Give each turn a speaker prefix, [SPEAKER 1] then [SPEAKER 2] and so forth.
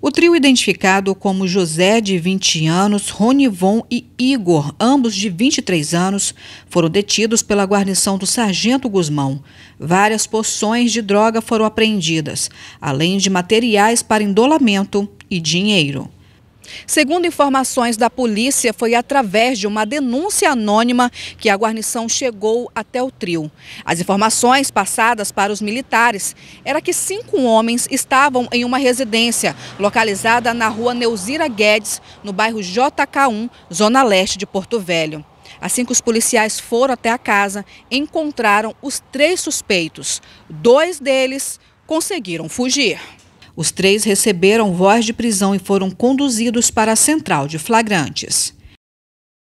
[SPEAKER 1] O trio identificado como José, de 20 anos, Ronivon e Igor, ambos de 23 anos, foram detidos pela guarnição do Sargento Guzmão. Várias porções de droga foram apreendidas, além de materiais para endolamento e dinheiro. Segundo informações da polícia, foi através de uma denúncia anônima que a guarnição chegou até o trio. As informações passadas para os militares era que cinco homens estavam em uma residência localizada na rua Neuzira Guedes, no bairro JK1, zona leste de Porto Velho. Assim que os policiais foram até a casa, encontraram os três suspeitos. Dois deles conseguiram fugir. Os três receberam voz de prisão e foram conduzidos para a central de flagrantes.